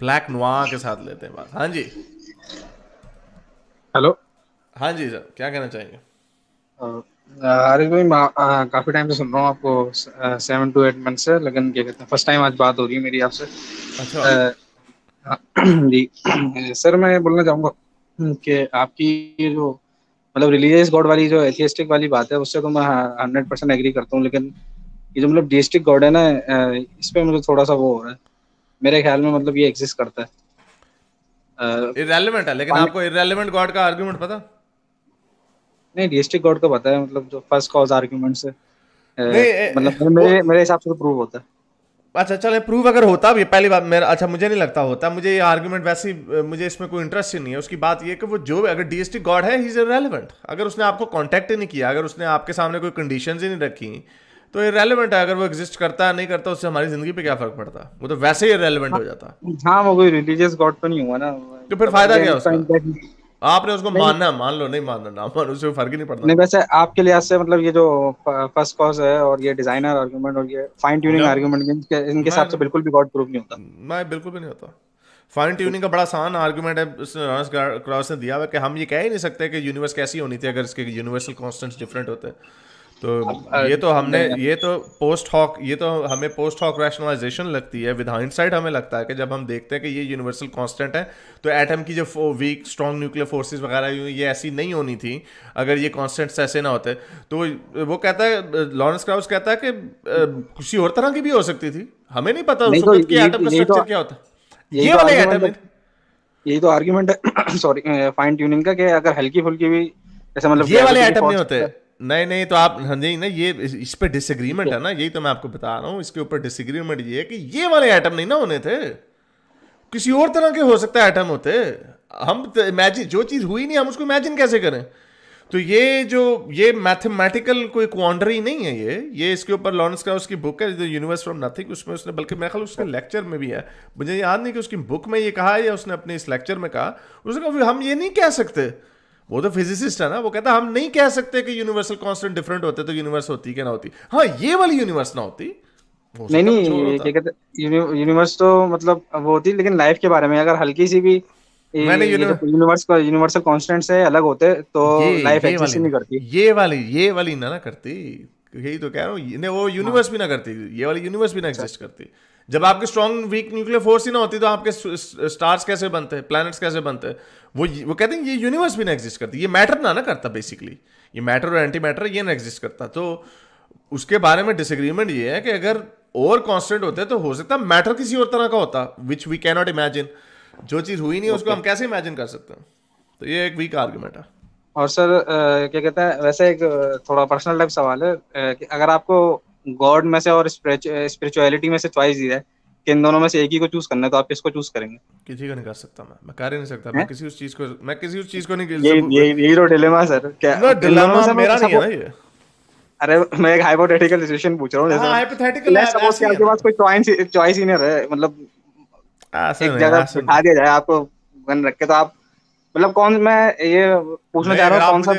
Black नुआ के साथ लेते हैं बात हाँ जी हेलो हाँ जी सर क्या कहना चाहेंगे अरे भाई काफी टाइम से सुन रहा हूँ आपको सेवन टू एट मंथ से लेकिन क्या कहते हैं फर्स्ट टाइम आज बात हो रही है मेरी आपसे अच्छा हाँ, जी सर मैं बोलना चाहूंगा हम्म, कि आपकी जो मतलब रिलीजियस गॉड वाली जो एथियस्टिक वाली बात है उससे तो मैं हंड्रेड परसेंट एग्री करता हूँ लेकिन ये जो मतलब डिस्ट्रिक्ट गॉड है ना इस पर मुझे थोड़ा सा वो हो रहा है मेरे ख्याल में मतलब ये एग्जिस्ट करता है इरेलीवेंट है लेकिन आपको इरेलीवेंट गॉड का आर्गुमेंट पता नहीं डीएसटी गॉड का पता है मतलब जो फर्स्ट कॉज आर्गुमेंट से मतलब मेरे मेरे हिसाब से तो प्रूव होता है अच्छा चले प्रूव अगर होता भी पहली बात मेरा अच्छा मुझे नहीं लगता होता मुझे ये आर्गुमेंट वैसे ही मुझे इसमें कोई इंटरेस्ट ही नहीं है उसकी बात ये कि वो जो भी अगर डीएसटी गॉड है ही इज रेलिवेंट अगर उसने आपको कांटेक्ट ही नहीं किया अगर उसने आपके सामने कोई कंडीशन ही नहीं रखी तो ये रेलिवेंट है अगर वो एग्जिस्ट करता है नहीं करता उससे हमारी जिंदगी पे क्या फर्क पड़ता वो तो वैसे ही रेलिवेंट हो जाता हाँ वो कोई रिलीजियस गॉड तो नहीं हुआ ना तो फिर फायदा क्या उसका आपने उसको मानना मान लो नहीं मानना ना मानो उससे फर्क ही नहीं पड़ता नहीं वैसे आपके लिहाज से मतलब ये जो फर्स्ट कॉज है और ये डिजाइनर आर्गुमेंट और ये फाइन ट्यूनिंग आर्गुमेंट इनके इनके हिसाब से बिल्कुल भी गॉड प्रूफ नहीं होता मैं बिल्कुल भी नहीं होता फाइन ट्यूनिंग का बड़ा आसान आर्गुमेंट है क्रॉस ने दिया हुआ कि हम ये कह ही नहीं सकते कि यूनिवर्स कैसी होनी थी अगर इसके यूनिवर्सल कॉन्स्टेंट्स डिफरेंट होते हैं तो ये तो हमने ये तो पोस्ट हॉक ये तो हमें पोस्ट हॉक रैशनलाइजेशन लगती है विद हाइंडसाइड हमें लगता है कि जब हम देखते हैं कि ये यूनिवर्सल कांस्टेंट है तो एटम की जो वीक स्ट्रॉन्ग न्यूक्लियर फोर्सेस वगैरह ये ऐसी नहीं होनी थी अगर ये कांस्टेंट्स ऐसे ना होते तो वो कहता है लॉरेंस क्राउस कहता है कि किसी और तरह की भी हो सकती थी हमें नहीं पता उस तो वक्त की एटम का स्ट्रक्चर तो क्या होता ये तो वाले एटम यही तो आर्गुमेंट है सॉरी फाइन ट्यूनिंग का कि अगर हल्की फुल्की भी ऐसा मतलब ये वाले एटम नहीं होते नहीं नहीं तो आप हाँ नहीं ना ये इस पर डिसग्रीमेंट है ना यही तो मैं आपको बता रहा हूँ इसके ऊपर डिसग्रीमेंट ये है कि ये वाले आइटम नहीं ना होने थे किसी और तरह के हो सकता है आइटम होते हम इमेजिन जो चीज़ हुई नहीं हम उसको इमेजिन कैसे करें तो ये जो ये मैथमेटिकल कोई क्वांडरी नहीं है ये ये इसके ऊपर लॉरेंस का उसकी बुक है यूनिवर्स फ्रॉम नथिंग उसमें उसने बल्कि मेरे ख्याल उसके लेक्चर में भी है मुझे याद नहीं कि उसकी बुक में ये कहा है या उसने अपने इस लेक्चर में कहा उसने कहा हम ये नहीं कह सकते वो तो फिजिसिस्ट है ना वो कहता हम नहीं कह सकते कि यूनिवर्सल कांस्टेंट डिफरेंट होते तो यूनिवर्स होती क्या ना होती हाँ ये वाली यूनिवर्स ना होती नहीं नहीं क्या कहते यूनिवर्स तो मतलब वो होती लेकिन लाइफ के बारे में अगर हल्की सी भी मैंने यूनिवर्स का यूनिवर्सल कॉन्स्टेंट से अलग होते तो लाइफ एग्जिस्ट नहीं करती ये वाली ये वाली ना ना करती यही तो कह रहा हूँ वो यूनिवर्स भी ना करती ये वाली यूनिवर्स भी ना एग्जिस्ट अच्छा। करती जब आपके स्ट्रॉन्ग वीक न्यूक्लियर फोर्स ही ना होती तो आपके स्टार्स कैसे बनते हैं प्लैनेट्स कैसे बनते हैं वो वो कहते हैं ये यूनिवर्स भी ना एग्जिस्ट करती ये मैटर ना ना करता बेसिकली ये मैटर और एंटी मैटर ये ना एग्जिस्ट करता तो उसके बारे में डिसएग्रीमेंट ये है कि अगर और कॉन्स्टेंट होते तो हो सकता मैटर किसी और तरह का होता विच वी कैनॉट इमेजिन जो चीज़ हुई नहीं okay. उसको हम कैसे इमेजिन कर सकते हैं तो ये एक वीक आर्ग्यूमेंट है और सर क्या कहते हैं वैसे एक थोड़ा पर्सनल टाइप सवाल है कि अगर आपको गॉड में से और स्पिरिचुअलिटी में से चॉइस दी है कि इन दोनों में से एक ही को चूज करना है तो आप किसको चूज करेंगे किसी को नहीं कर सकता मैं मैं कह ही नहीं सकता मैं किसी उस चीज को मैं किसी उस चीज को नहीं ये ये हीरो डिलेमा सर क्या डिलेमा मेरा नहीं है ना ये अरे मैं एक हाइपोथेटिकल सिचुएशन पूछ रहा हूं जैसे हाइपोथेटिकल है सपोज कि आपके पास कोई चॉइस चॉइस ही नहीं रहे मतलब ऐसे एक जगह बिठा दिया जाए आपको गन रख के तो आप मतलब कौन मैं ये पूछना चाह रहा हूं कौन सा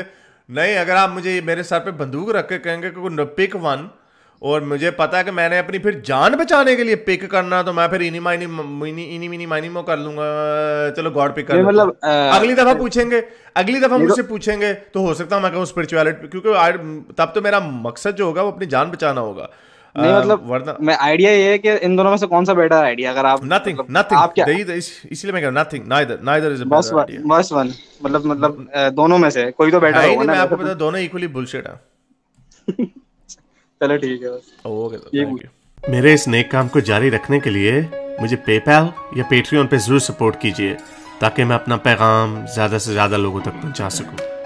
नहीं अगर आप मुझे मेरे सर पे बंदूक रख के कहेंगे कि पिक वन और मुझे पता है कि मैंने अपनी फिर जान बचाने के लिए पिक करना तो मैं फिर इनी माइनी मिनी इनी मिनी माइनी मो कर लूंगा चलो गॉड पिक कर मतलब तो अगली दफा पूछेंगे अगली दफा तो मुझसे पूछेंगे तो हो सकता है मैं कहूँ स्पिरिचुअलिटी क्योंकि तब तो मेरा मकसद जो होगा वो अपनी जान बचाना होगा नहीं मतलब मैं आइडिया ये है कि इन दोनों में से कौन सा बेटर आइडिया अगर आप नथिंग नथिंग मतलब आप क्या तो इसलिए मैं कह रहा नथिंग नाइदर नाइदर इज बस वन बस वन मतलब मतलब दोनों में से कोई तो बेटर होगा ना मैं आपको पता दोनों इक्वली बुलशिट है चलो ठीक है ओके मेरे इस नेक काम को जारी रखने के लिए मुझे पेपैल या पेट्रियन पे जरूर सपोर्ट कीजिए ताकि मैं अपना पैगाम ज़्यादा से ज़्यादा लोगों तक पहुंचा सकूं